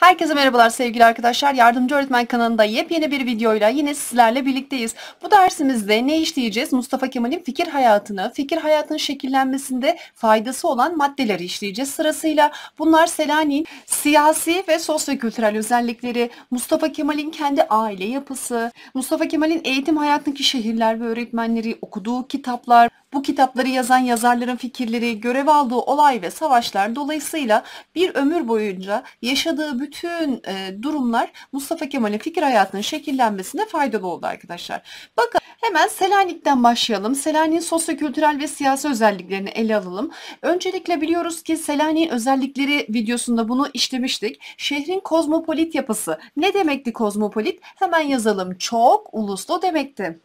Herkese merhabalar sevgili arkadaşlar. Yardımcı Öğretmen kanalında yepyeni bir videoyla yine sizlerle birlikteyiz. Bu dersimizde ne işleyeceğiz? Mustafa Kemal'in fikir hayatını, fikir hayatının şekillenmesinde faydası olan maddeleri işleyeceğiz sırasıyla. Bunlar Selanik'in siyasi ve sosyokültürel özellikleri, Mustafa Kemal'in kendi aile yapısı, Mustafa Kemal'in eğitim hayatındaki şehirler ve öğretmenleri, okuduğu kitaplar, bu kitapları yazan yazarların fikirleri, görev aldığı olay ve savaşlar dolayısıyla bir ömür boyunca yaşadığı bütün bütün e, durumlar Mustafa Kemal'in fikir hayatının şekillenmesine faydalı oldu arkadaşlar. Bakın hemen Selanik'ten başlayalım. Selanik'in sosyokültürel ve siyasi özelliklerini ele alalım. Öncelikle biliyoruz ki Selanik'in özellikleri videosunda bunu işlemiştik. Şehrin kozmopolit yapısı. Ne demekti kozmopolit? Hemen yazalım. Çok uluslu demekti.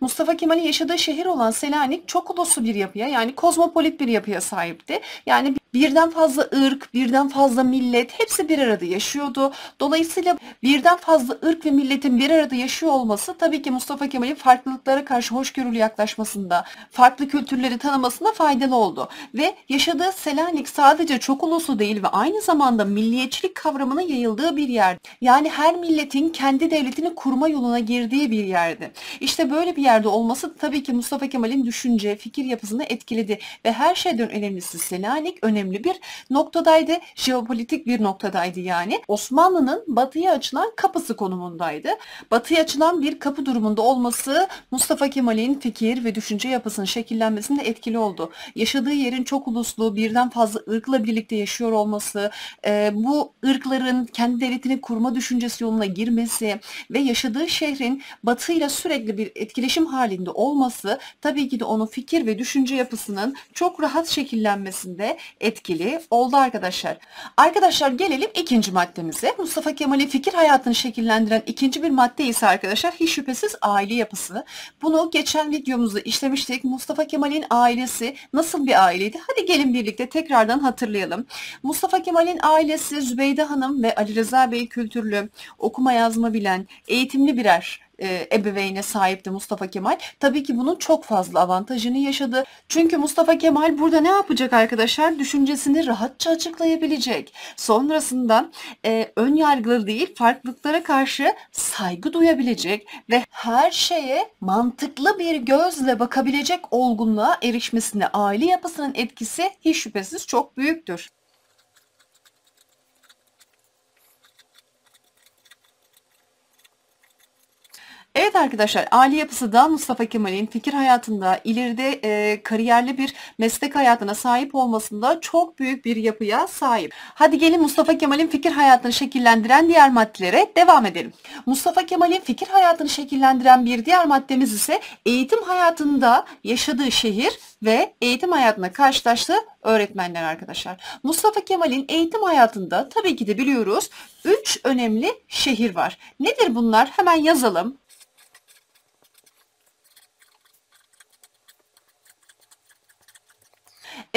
Mustafa Kemal'in yaşadığı şehir olan Selanik çok uluslu bir yapıya yani kozmopolit bir yapıya sahipti. Yani birden fazla ırk, birden fazla millet hepsi bir arada yaşıyordu. Dolayısıyla birden fazla ırk ve milletin bir arada yaşıyor olması tabii ki Mustafa Kemal'in farklılıklara karşı hoşgörülü yaklaşmasında, farklı kültürleri tanımasında faydalı oldu. Ve yaşadığı Selanik sadece çok uluslu değil ve aynı zamanda milliyetçilik kavramının yayıldığı bir yer. Yani her milletin kendi devletini kurma yoluna girdiği bir yerdi. İşte böyle bir yerde olması tabii ki Mustafa Kemal'in düşünce, fikir yapısını etkiledi ve her şeyden önemlisi Selanik önemli önemli bir noktadaydı. Jeopolitik bir noktadaydı yani. Osmanlı'nın batıya açılan kapısı konumundaydı. Batıya açılan bir kapı durumunda olması Mustafa Kemal'in fikir ve düşünce yapısının şekillenmesinde etkili oldu. Yaşadığı yerin çok uluslu, birden fazla ırkla birlikte yaşıyor olması, e, bu ırkların kendi devletini kurma düşüncesi yoluna girmesi ve yaşadığı şehrin batıyla sürekli bir etkileşim halinde olması tabii ki de onun fikir ve düşünce yapısının çok rahat şekillenmesinde etkili oldu arkadaşlar. Arkadaşlar gelelim ikinci maddemize. Mustafa Kemal'in fikir hayatını şekillendiren ikinci bir madde ise arkadaşlar hiç şüphesiz aile yapısı. Bunu geçen videomuzda işlemiştik. Mustafa Kemal'in ailesi nasıl bir aileydi? Hadi gelin birlikte tekrardan hatırlayalım. Mustafa Kemal'in ailesi Zübeyde Hanım ve Ali Rıza Bey kültürlü, okuma yazma bilen, eğitimli birer e, ebeveyne sahipti Mustafa Kemal. Tabii ki bunun çok fazla avantajını yaşadı. Çünkü Mustafa Kemal burada ne yapacak arkadaşlar? Düşüncesini rahatça açıklayabilecek. Sonrasında e, ön yargılı değil farklılıklara karşı saygı duyabilecek ve her şeye mantıklı bir gözle bakabilecek olgunluğa erişmesine aile yapısının etkisi hiç şüphesiz çok büyüktür. Evet arkadaşlar aile yapısı da Mustafa Kemal'in fikir hayatında ileride e, kariyerli bir meslek hayatına sahip olmasında çok büyük bir yapıya sahip. Hadi gelin Mustafa Kemal'in fikir hayatını şekillendiren diğer maddelere devam edelim. Mustafa Kemal'in fikir hayatını şekillendiren bir diğer maddemiz ise eğitim hayatında yaşadığı şehir ve eğitim hayatına karşılaştığı öğretmenler arkadaşlar. Mustafa Kemal'in eğitim hayatında tabii ki de biliyoruz 3 önemli şehir var. Nedir bunlar? Hemen yazalım.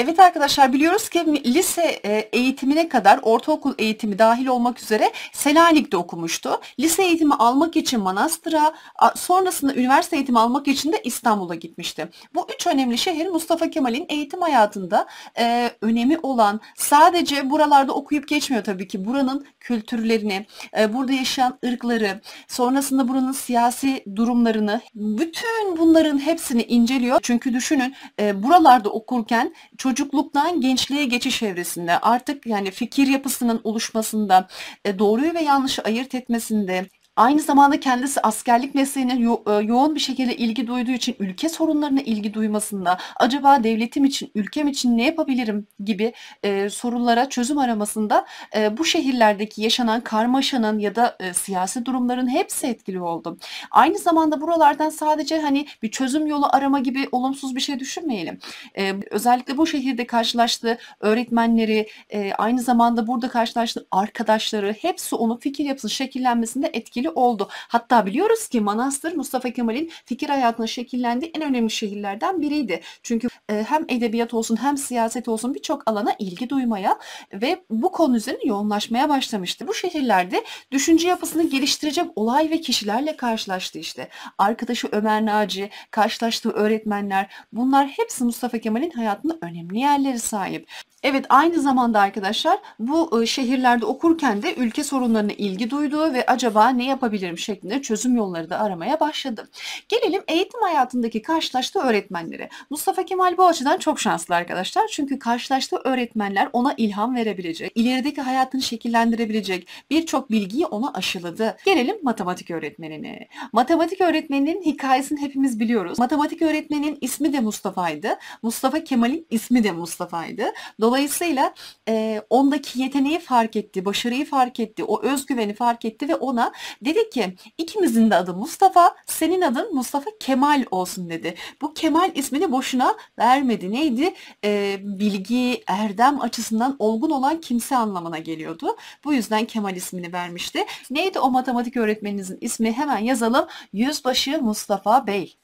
Evet arkadaşlar biliyoruz ki lise e, eğitimine kadar ortaokul eğitimi dahil olmak üzere Selanik'te okumuştu. Lise eğitimi almak için Manastır'a, sonrasında üniversite eğitimi almak için de İstanbul'a gitmişti. Bu üç önemli şehir Mustafa Kemal'in eğitim hayatında e, önemi olan sadece buralarda okuyup geçmiyor tabii ki buranın kültürlerini, e, burada yaşayan ırkları, sonrasında buranın siyasi durumlarını, bütün bunların hepsini inceliyor. Çünkü düşünün e, buralarda okurken çocuk çocukluktan gençliğe geçiş evresinde artık yani fikir yapısının oluşmasında, e, doğruyu ve yanlışı ayırt etmesinde, Aynı zamanda kendisi askerlik mesleğine yo- e, yoğun bir şekilde ilgi duyduğu için ülke sorunlarına ilgi duymasında acaba devletim için, ülkem için ne yapabilirim gibi e, sorulara çözüm aramasında e, bu şehirlerdeki yaşanan karmaşanın ya da e, siyasi durumların hepsi etkili oldu. Aynı zamanda buralardan sadece hani bir çözüm yolu arama gibi olumsuz bir şey düşünmeyelim. E, özellikle bu şehirde karşılaştığı öğretmenleri, e, aynı zamanda burada karşılaştığı arkadaşları hepsi onun fikir yapısının şekillenmesinde etkili oldu. Hatta biliyoruz ki Manastır Mustafa Kemal'in fikir hayatına şekillendiği en önemli şehirlerden biriydi. Çünkü e, hem edebiyat olsun hem siyaset olsun birçok alana ilgi duymaya ve bu konu üzerine yoğunlaşmaya başlamıştı. Bu şehirlerde düşünce yapısını geliştirecek olay ve kişilerle karşılaştı işte. Arkadaşı Ömer Naci, karşılaştığı öğretmenler bunlar hepsi Mustafa Kemal'in hayatında önemli yerleri sahip. Evet aynı zamanda arkadaşlar bu e, şehirlerde okurken de ülke sorunlarına ilgi duyduğu ve acaba ne yapabilirim şeklinde çözüm yolları da aramaya başladım. Gelelim eğitim hayatındaki karşılaştığı öğretmenlere. Mustafa Kemal bu açıdan çok şanslı arkadaşlar. Çünkü karşılaştığı öğretmenler ona ilham verebilecek, ilerideki hayatını şekillendirebilecek birçok bilgiyi ona aşıladı. Gelelim matematik öğretmenine. Matematik öğretmeninin hikayesini hepimiz biliyoruz. Matematik öğretmeninin ismi de Mustafa'ydı. Mustafa Kemal'in ismi de Mustafa'ydı. Dolayısıyla e, ondaki yeteneği fark etti, başarıyı fark etti, o özgüveni fark etti ve ona Dedi ki ikimizin de adı Mustafa, senin adın Mustafa Kemal olsun dedi. Bu Kemal ismini boşuna vermedi. Neydi? E, bilgi, erdem açısından olgun olan kimse anlamına geliyordu. Bu yüzden Kemal ismini vermişti. Neydi o matematik öğretmeninizin ismi? Hemen yazalım. Yüzbaşı Mustafa Bey.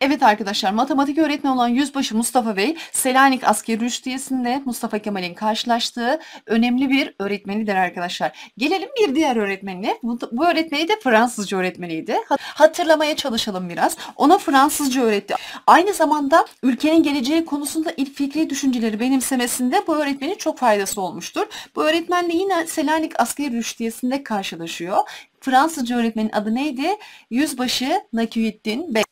Evet arkadaşlar matematik öğretmeni olan Yüzbaşı Mustafa Bey Selanik Askeri Rüştiyesi'nde Mustafa Kemal'in karşılaştığı önemli bir öğretmenidir arkadaşlar. Gelelim bir diğer öğretmenine. Bu, bu öğretmeni de Fransızca öğretmeniydi. Hatırlamaya çalışalım biraz. Ona Fransızca öğretti. Aynı zamanda ülkenin geleceği konusunda ilk fikri düşünceleri benimsemesinde bu öğretmenin çok faydası olmuştur. Bu öğretmenle yine Selanik Askeri Rüştiyesi'nde karşılaşıyor. Fransızca öğretmenin adı neydi? Yüzbaşı Nakiyüddin Bey.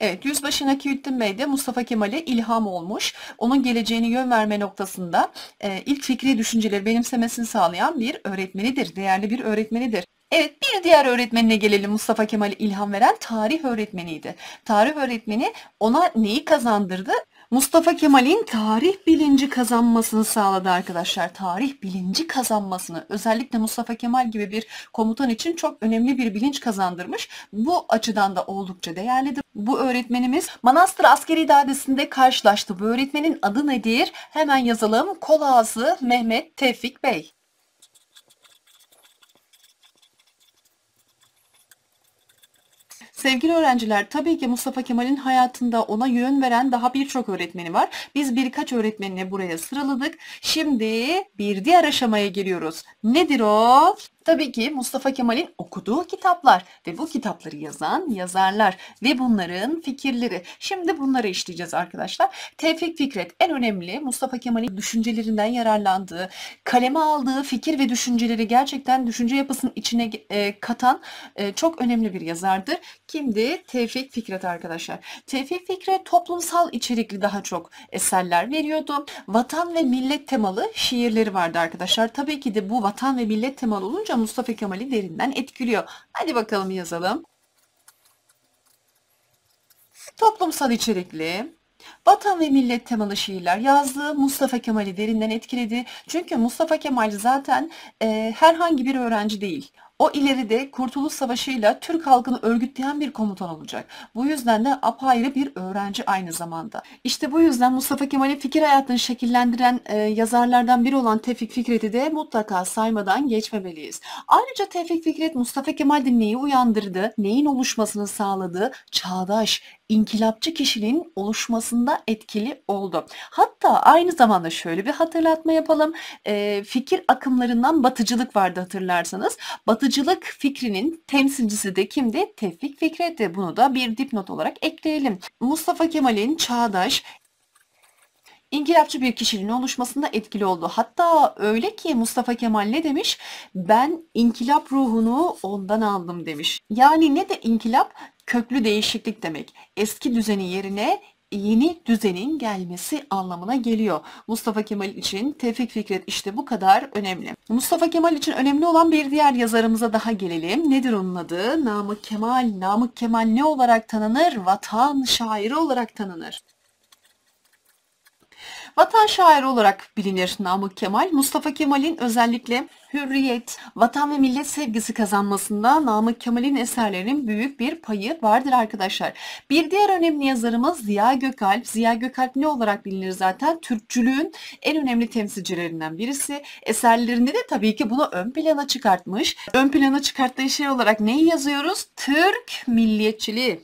Evet, yüzbaşındaki Hüddin Bey de Mustafa Kemal'e ilham olmuş. Onun geleceğini yön verme noktasında e, ilk fikri düşünceleri benimsemesini sağlayan bir öğretmenidir, değerli bir öğretmenidir. Evet bir diğer öğretmenine gelelim Mustafa Kemal'e ilham veren tarih öğretmeniydi. Tarih öğretmeni ona neyi kazandırdı? Mustafa Kemal'in tarih bilinci kazanmasını sağladı arkadaşlar. Tarih bilinci kazanmasını özellikle Mustafa Kemal gibi bir komutan için çok önemli bir bilinç kazandırmış. Bu açıdan da oldukça değerlidir. Bu öğretmenimiz Manastır Askeri İdaresi'nde karşılaştı. Bu öğretmenin adı nedir? Hemen yazalım. Kolazlı Mehmet Tevfik Bey. Sevgili öğrenciler tabii ki Mustafa Kemal'in hayatında ona yön veren daha birçok öğretmeni var. Biz birkaç öğretmenini buraya sıraladık. Şimdi bir diğer aşamaya geliyoruz. Nedir o? Tabii ki Mustafa Kemal'in okuduğu kitaplar ve bu kitapları yazan yazarlar ve bunların fikirleri. Şimdi bunları işleyeceğiz arkadaşlar. Tevfik Fikret en önemli Mustafa Kemal'in düşüncelerinden yararlandığı, kaleme aldığı fikir ve düşünceleri gerçekten düşünce yapısının içine e, katan e, çok önemli bir yazardır. Kimdi? Tevfik Fikret arkadaşlar. Tevfik Fikret toplumsal içerikli daha çok eserler veriyordu. Vatan ve millet temalı şiirleri vardı arkadaşlar. Tabii ki de bu vatan ve millet temalı olunca da Mustafa Kemal'i derinden etkiliyor. Hadi bakalım yazalım. Toplumsal içerikli, Vatan ve millet temalı şiirler yazdı. Mustafa Kemal'i derinden etkiledi. Çünkü Mustafa Kemal zaten e, herhangi bir öğrenci değil. O ileride Kurtuluş Savaşı'yla Türk halkını örgütleyen bir komutan olacak. Bu yüzden de apayrı bir öğrenci aynı zamanda. İşte bu yüzden Mustafa Kemal'in fikir hayatını şekillendiren e, yazarlardan biri olan Tevfik Fikret'i de mutlaka saymadan geçmemeliyiz. Ayrıca Tevfik Fikret Mustafa Kemal'de neyi uyandırdı, neyin oluşmasını sağladı, çağdaş, inkılapçı kişiliğin oluşmasında etkili oldu. Hatta aynı zamanda şöyle bir hatırlatma yapalım. E, fikir akımlarından batıcılık vardı hatırlarsanız. Batıcılık fikrinin temsilcisi de kimdi? Tevfik Fikret'ti. Bunu da bir dipnot olarak ekleyelim. Mustafa Kemal'in Çağdaş, İnkılapçı bir kişiliğin oluşmasında etkili oldu. Hatta öyle ki Mustafa Kemal ne demiş? Ben inkılap ruhunu ondan aldım demiş. Yani ne de inkılap köklü değişiklik demek. Eski düzenin yerine yeni düzenin gelmesi anlamına geliyor. Mustafa Kemal için Tevfik Fikret işte bu kadar önemli. Mustafa Kemal için önemli olan bir diğer yazarımıza daha gelelim. Nedir onun adı? Namık Kemal. Namık Kemal ne olarak tanınır? Vatan şairi olarak tanınır. Vatan şairi olarak bilinir Namık Kemal. Mustafa Kemal'in özellikle hürriyet, vatan ve millet sevgisi kazanmasında Namık Kemal'in eserlerinin büyük bir payı vardır arkadaşlar. Bir diğer önemli yazarımız Ziya Gökalp. Ziya Gökalp ne olarak bilinir zaten? Türkçülüğün en önemli temsilcilerinden birisi. Eserlerinde de tabii ki bunu ön plana çıkartmış. Ön plana çıkarttığı şey olarak neyi yazıyoruz? Türk milliyetçiliği.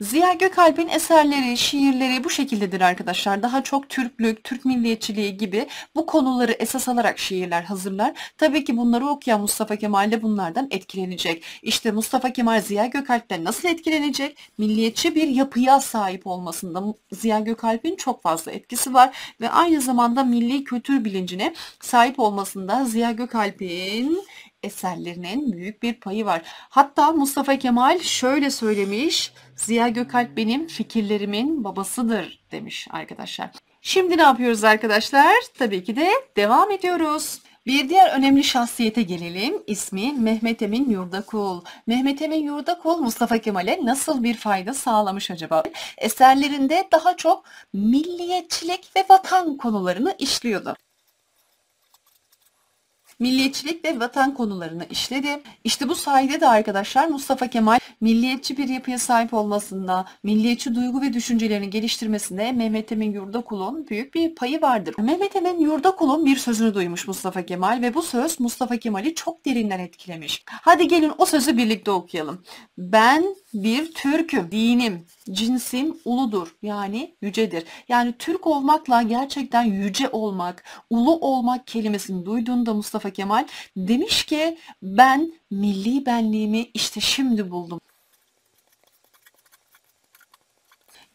Ziya Gökalp'in eserleri, şiirleri bu şekildedir arkadaşlar. Daha çok Türklük, Türk milliyetçiliği gibi bu konuları esas alarak şiirler hazırlar. Tabii ki bunları okuyan Mustafa Kemal de bunlardan etkilenecek. İşte Mustafa Kemal Ziya Gökalp'ten nasıl etkilenecek? Milliyetçi bir yapıya sahip olmasında Ziya Gökalp'in çok fazla etkisi var ve aynı zamanda milli kültür bilincine sahip olmasında Ziya Gökalp'in eserlerinin büyük bir payı var. Hatta Mustafa Kemal şöyle söylemiş. Ziya Gökalp benim fikirlerimin babasıdır demiş arkadaşlar. Şimdi ne yapıyoruz arkadaşlar? Tabii ki de devam ediyoruz. Bir diğer önemli şahsiyete gelelim. İsmi Mehmet Emin Yurdakul. Mehmet Emin Yurdakul Mustafa Kemal'e nasıl bir fayda sağlamış acaba? Eserlerinde daha çok milliyetçilik ve vatan konularını işliyordu milliyetçilik ve vatan konularını işledi. İşte bu sayede de arkadaşlar Mustafa Kemal milliyetçi bir yapıya sahip olmasında, milliyetçi duygu ve düşüncelerini geliştirmesinde Mehmet Emin Yurdakul'un büyük bir payı vardır. Mehmet Emin Yurdakul'un bir sözünü duymuş Mustafa Kemal ve bu söz Mustafa Kemal'i çok derinden etkilemiş. Hadi gelin o sözü birlikte okuyalım. Ben bir Türk'üm, dinim, cinsim uludur yani yücedir. Yani Türk olmakla gerçekten yüce olmak, ulu olmak kelimesini duyduğunda Mustafa Kemal demiş ki ben milli benliğimi işte şimdi buldum.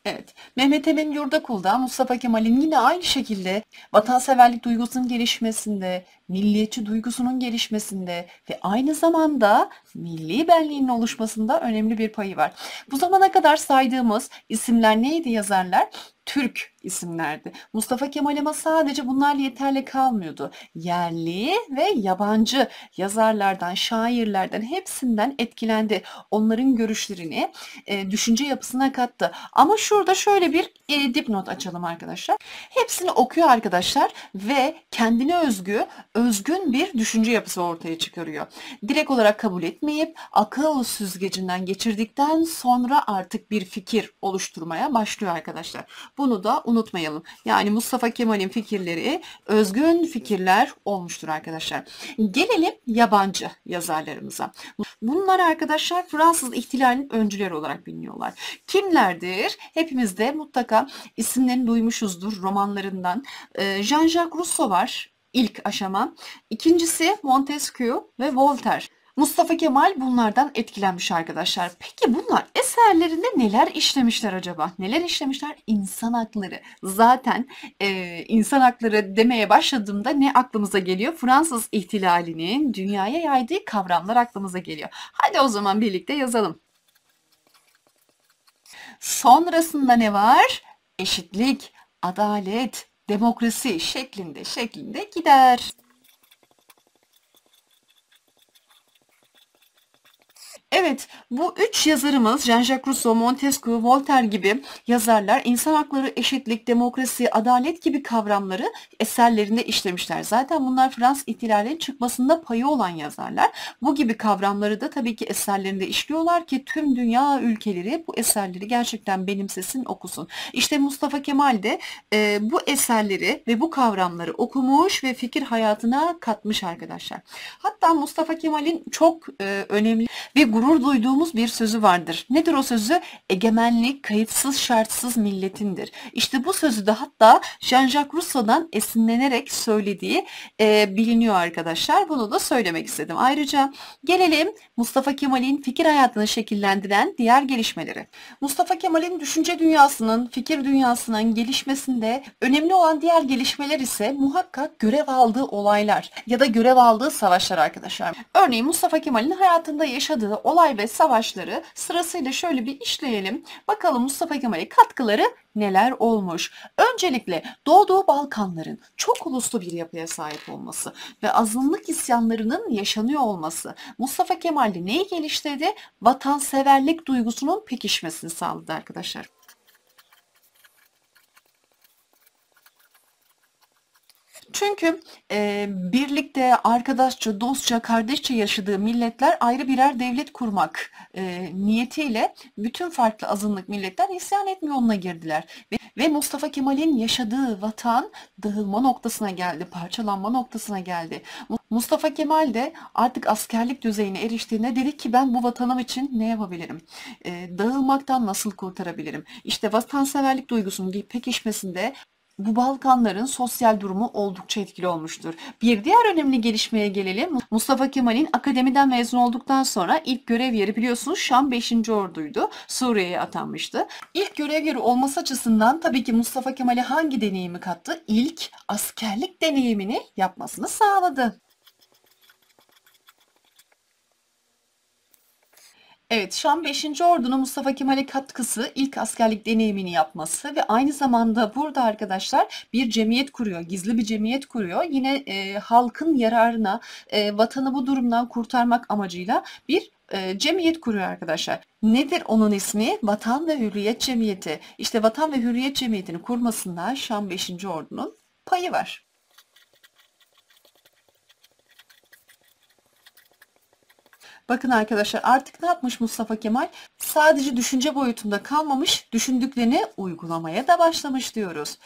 Evet, Mehmet Emin Yurdakul'da Mustafa Kemal'in yine aynı şekilde vatanseverlik duygusunun gelişmesinde, milliyetçi duygusunun gelişmesinde ve aynı zamanda milli benliğinin oluşmasında önemli bir payı var. Bu zamana kadar saydığımız isimler neydi yazarlar? Türk isimlerdi. Mustafa Kemal ama sadece bunlarla yeterli kalmıyordu. Yerli ve yabancı yazarlardan, şairlerden hepsinden etkilendi. Onların görüşlerini e, düşünce yapısına kattı. Ama şurada şöyle bir e, dipnot açalım arkadaşlar. Hepsini okuyor arkadaşlar ve kendine özgü, özgün bir düşünce yapısı ortaya çıkarıyor. Direkt olarak kabul etmeyip akıl süzgecinden geçirdikten sonra artık bir fikir oluşturmaya başlıyor arkadaşlar. Bunu da unutmayalım. Yani Mustafa Kemal'in fikirleri özgün fikirler olmuştur arkadaşlar. Gelelim yabancı yazarlarımıza. Bunlar arkadaşlar Fransız ihtilalinin öncüleri olarak biliniyorlar. Kimlerdir? Hepimiz de mutlaka isimlerini duymuşuzdur romanlarından. Ee, Jean-Jacques Rousseau var ilk aşama. İkincisi Montesquieu ve Voltaire. Mustafa Kemal bunlardan etkilenmiş arkadaşlar. Peki bunlar eserlerinde neler işlemişler acaba? Neler işlemişler? İnsan hakları. Zaten e, insan hakları demeye başladığımda ne aklımıza geliyor? Fransız ihtilalinin dünyaya yaydığı kavramlar aklımıza geliyor. Hadi o zaman birlikte yazalım. Sonrasında ne var? Eşitlik, adalet, demokrasi şeklinde şeklinde gider. Evet bu üç yazarımız Jean-Jacques Rousseau, Montesquieu, Voltaire gibi yazarlar insan hakları, eşitlik, demokrasi, adalet gibi kavramları eserlerinde işlemişler. Zaten bunlar Fransız ihtilalinin çıkmasında payı olan yazarlar. Bu gibi kavramları da tabii ki eserlerinde işliyorlar ki tüm dünya ülkeleri bu eserleri gerçekten benimsesin, okusun. İşte Mustafa Kemal de e, bu eserleri ve bu kavramları okumuş ve fikir hayatına katmış arkadaşlar. Hatta Mustafa Kemal'in çok e, önemli ve gurur gurur duyduğumuz bir sözü vardır. Nedir o sözü? Egemenlik kayıtsız şartsız milletindir. İşte bu sözü de hatta Jean-Jacques Rousseau'dan esinlenerek söylediği e, biliniyor arkadaşlar. Bunu da söylemek istedim. Ayrıca gelelim Mustafa Kemal'in fikir hayatını şekillendiren diğer gelişmeleri. Mustafa Kemal'in düşünce dünyasının, fikir dünyasının gelişmesinde önemli olan diğer gelişmeler ise muhakkak görev aldığı olaylar ya da görev aldığı savaşlar arkadaşlar. Örneğin Mustafa Kemal'in hayatında yaşadığı olay saray ve savaşları sırasıyla şöyle bir işleyelim. Bakalım Mustafa Kemal'e katkıları neler olmuş? Öncelikle Doğu Balkanların çok uluslu bir yapıya sahip olması ve azınlık isyanlarının yaşanıyor olması Mustafa Kemal'de neyi geliştirdi? Vatanseverlik duygusunun pekişmesini sağladı arkadaşlar. Çünkü e, birlikte, arkadaşça, dostça, kardeşçe yaşadığı milletler ayrı birer devlet kurmak e, niyetiyle bütün farklı azınlık milletler isyan etme yoluna girdiler. Ve, ve Mustafa Kemal'in yaşadığı vatan dağılma noktasına geldi, parçalanma noktasına geldi. Mustafa Kemal de artık askerlik düzeyine eriştiğinde dedi ki ben bu vatanım için ne yapabilirim? E, dağılmaktan nasıl kurtarabilirim? İşte vatanseverlik duygusunun pekişmesinde bu Balkanların sosyal durumu oldukça etkili olmuştur. Bir diğer önemli gelişmeye gelelim. Mustafa Kemal'in akademiden mezun olduktan sonra ilk görev yeri biliyorsunuz Şam 5. Ordu'ydu. Suriye'ye atanmıştı. İlk görev yeri olması açısından tabii ki Mustafa Kemal'e hangi deneyimi kattı? İlk askerlik deneyimini yapmasını sağladı. Evet, Şam 5. Ordu'nun Mustafa Kemal'e katkısı, ilk askerlik deneyimini yapması ve aynı zamanda burada arkadaşlar bir cemiyet kuruyor, gizli bir cemiyet kuruyor. Yine e, halkın yararına, e, vatanı bu durumdan kurtarmak amacıyla bir e, cemiyet kuruyor arkadaşlar. Nedir onun ismi? Vatan ve Hürriyet Cemiyeti. İşte Vatan ve Hürriyet Cemiyeti'ni kurmasında Şam 5. Ordu'nun payı var. Bakın arkadaşlar artık ne yapmış Mustafa Kemal? Sadece düşünce boyutunda kalmamış, düşündüklerini uygulamaya da başlamış diyoruz.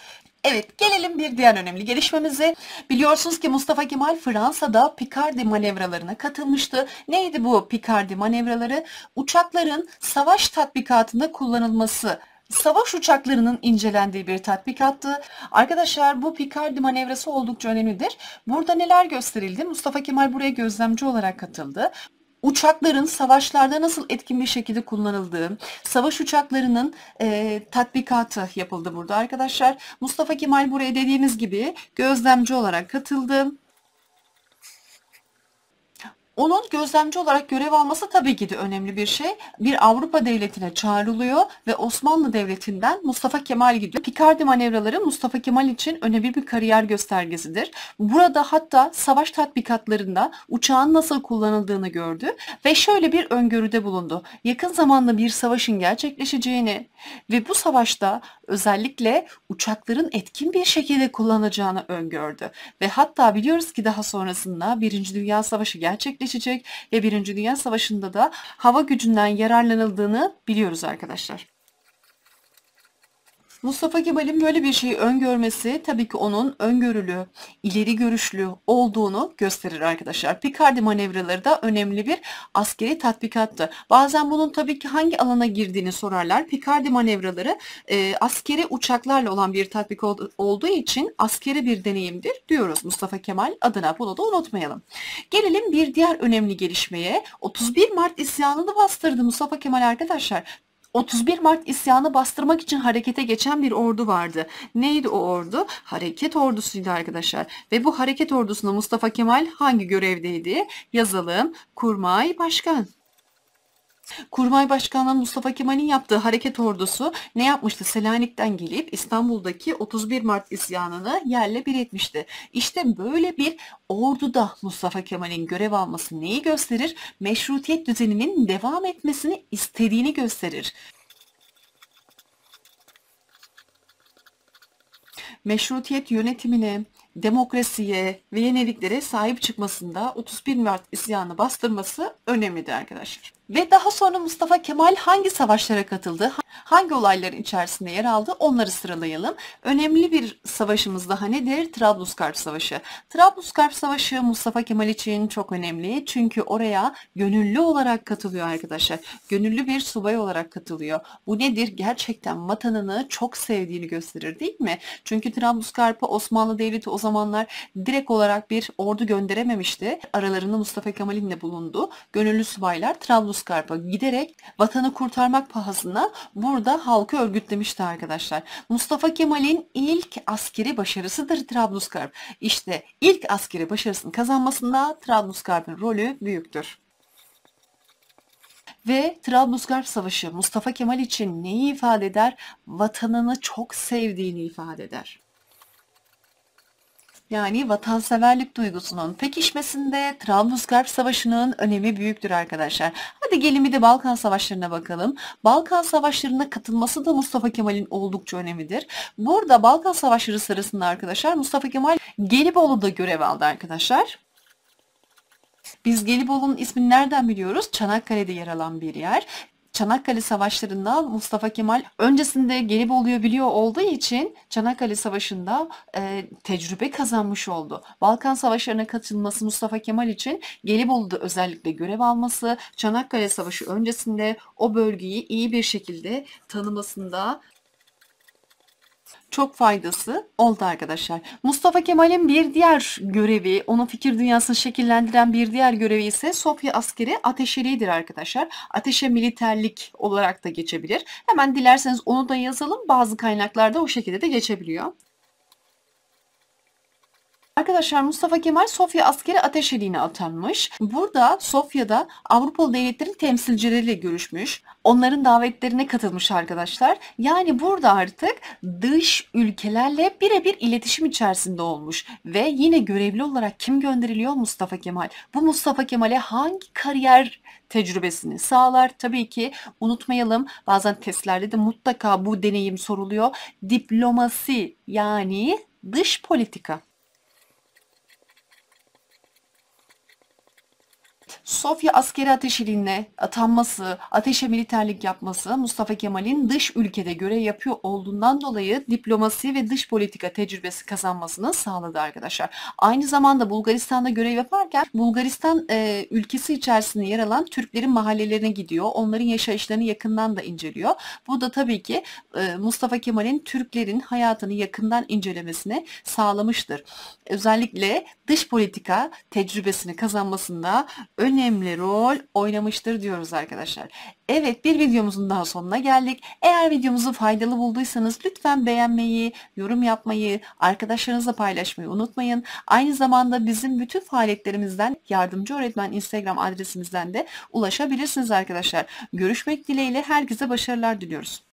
Evet gelelim bir diğer önemli gelişmemize. Biliyorsunuz ki Mustafa Kemal Fransa'da Picardi manevralarına katılmıştı. Neydi bu Picardi manevraları? Uçakların savaş tatbikatında kullanılması savaş uçaklarının incelendiği bir tatbikattı. Arkadaşlar bu Picardi manevrası oldukça önemlidir. Burada neler gösterildi? Mustafa Kemal buraya gözlemci olarak katıldı uçakların savaşlarda nasıl etkin bir şekilde kullanıldığı, savaş uçaklarının e, tatbikatı yapıldı burada arkadaşlar. Mustafa Kemal buraya dediğimiz gibi gözlemci olarak katıldı. Onun gözlemci olarak görev alması tabii ki de önemli bir şey. Bir Avrupa devletine çağrılıyor ve Osmanlı Devleti'nden Mustafa Kemal gidiyor. Picardi manevraları Mustafa Kemal için önemli bir kariyer göstergesidir. Burada hatta savaş tatbikatlarında uçağın nasıl kullanıldığını gördü ve şöyle bir öngörüde bulundu. Yakın zamanda bir savaşın gerçekleşeceğini ve bu savaşta özellikle uçakların etkin bir şekilde kullanacağını öngördü. Ve hatta biliyoruz ki daha sonrasında Birinci Dünya Savaşı gerçekleşti geçecek ve Birinci Dünya Savaşı'nda da hava gücünden yararlanıldığını biliyoruz arkadaşlar. Mustafa Kemal'in böyle bir şeyi öngörmesi tabii ki onun öngörülü, ileri görüşlü olduğunu gösterir arkadaşlar. Picardi manevraları da önemli bir askeri tatbikattı. Bazen bunun tabii ki hangi alana girdiğini sorarlar. Picardi manevraları e, askeri uçaklarla olan bir tatbik ol, olduğu için askeri bir deneyimdir diyoruz Mustafa Kemal adına. Bunu da unutmayalım. Gelelim bir diğer önemli gelişmeye. 31 Mart isyanını bastırdı Mustafa Kemal arkadaşlar. 31 Mart isyanı bastırmak için harekete geçen bir ordu vardı. Neydi o ordu? Hareket ordusuydu arkadaşlar. Ve bu hareket ordusunda Mustafa Kemal hangi görevdeydi? Yazalım. kurmay, başkan. Kurmay Başkanı Mustafa Kemal'in yaptığı hareket ordusu ne yapmıştı? Selanik'ten gelip İstanbul'daki 31 Mart isyanını yerle bir etmişti. İşte böyle bir orduda Mustafa Kemal'in görev alması neyi gösterir? Meşrutiyet düzeninin devam etmesini istediğini gösterir. meşrutiyet yönetimine, demokrasiye ve yeniliklere sahip çıkmasında 31 Mart isyanı bastırması önemlidir arkadaşlar. Ve daha sonra Mustafa Kemal hangi savaşlara katıldı, hangi olayların içerisinde yer aldı onları sıralayalım. Önemli bir savaşımız daha nedir? Trablusgarp Savaşı. Trablusgarp Savaşı Mustafa Kemal için çok önemli çünkü oraya gönüllü olarak katılıyor arkadaşlar. Gönüllü bir subay olarak katılıyor. Bu nedir? Gerçekten vatanını çok sevdiğini gösterir değil mi? Çünkü Trablusgarp'a Osmanlı Devleti o zamanlar direkt olarak bir ordu gönderememişti. Aralarında Mustafa Kemal'in de bulundu. Gönüllü subaylar Trablus Uskarp'a giderek vatanı kurtarmak pahasına burada halkı örgütlemişti arkadaşlar. Mustafa Kemal'in ilk askeri başarısıdır Trablusgarp. İşte ilk askeri başarısını kazanmasında Trablusgarp'ın rolü büyüktür ve Trablusgarp Savaşı Mustafa Kemal için neyi ifade eder? Vatanını çok sevdiğini ifade eder. Yani vatanseverlik duygusunun pekişmesinde Trablusgarp Savaşı'nın önemi büyüktür arkadaşlar. Hadi gelin bir de Balkan Savaşları'na bakalım. Balkan Savaşları'na katılması da Mustafa Kemal'in oldukça önemlidir. Burada Balkan Savaşları sırasında arkadaşlar Mustafa Kemal Gelibolu'da görev aldı arkadaşlar. Biz Gelibolu'nun ismini nereden biliyoruz? Çanakkale'de yer alan bir yer. Çanakkale Savaşları'nda Mustafa Kemal öncesinde oluyor biliyor olduğu için Çanakkale Savaşı'nda e, tecrübe kazanmış oldu. Balkan Savaşları'na katılması Mustafa Kemal için oldu özellikle görev alması, Çanakkale Savaşı öncesinde o bölgeyi iyi bir şekilde tanımasında çok faydası oldu arkadaşlar. Mustafa Kemal'in bir diğer görevi, onun fikir dünyasını şekillendiren bir diğer görevi ise Sofya askeri ateşeridir arkadaşlar. Ateşe militerlik olarak da geçebilir. Hemen dilerseniz onu da yazalım. Bazı kaynaklarda o şekilde de geçebiliyor. Arkadaşlar Mustafa Kemal Sofya askeri ateşeliğine atanmış. Burada Sofya'da Avrupalı devletlerin temsilcileriyle görüşmüş. Onların davetlerine katılmış arkadaşlar. Yani burada artık dış ülkelerle birebir iletişim içerisinde olmuş. Ve yine görevli olarak kim gönderiliyor? Mustafa Kemal. Bu Mustafa Kemal'e hangi kariyer tecrübesini sağlar? Tabii ki unutmayalım bazen testlerde de mutlaka bu deneyim soruluyor. Diplomasi yani dış politika Sofya askeri ateşiliğine atanması, ateşe militerlik yapması Mustafa Kemal'in dış ülkede görev yapıyor olduğundan dolayı diplomasi ve dış politika tecrübesi kazanmasını sağladı arkadaşlar. Aynı zamanda Bulgaristan'da görev yaparken Bulgaristan e, ülkesi içerisinde yer alan Türklerin mahallelerine gidiyor. Onların yaşayışlarını yakından da inceliyor. Bu da tabii ki e, Mustafa Kemal'in Türklerin hayatını yakından incelemesine sağlamıştır. Özellikle dış politika tecrübesini kazanmasında önemli rol oynamıştır diyoruz arkadaşlar. Evet bir videomuzun daha sonuna geldik. Eğer videomuzu faydalı bulduysanız lütfen beğenmeyi, yorum yapmayı, arkadaşlarınızla paylaşmayı unutmayın. Aynı zamanda bizim bütün faaliyetlerimizden Yardımcı Öğretmen Instagram adresimizden de ulaşabilirsiniz arkadaşlar. Görüşmek dileğiyle herkese başarılar diliyoruz.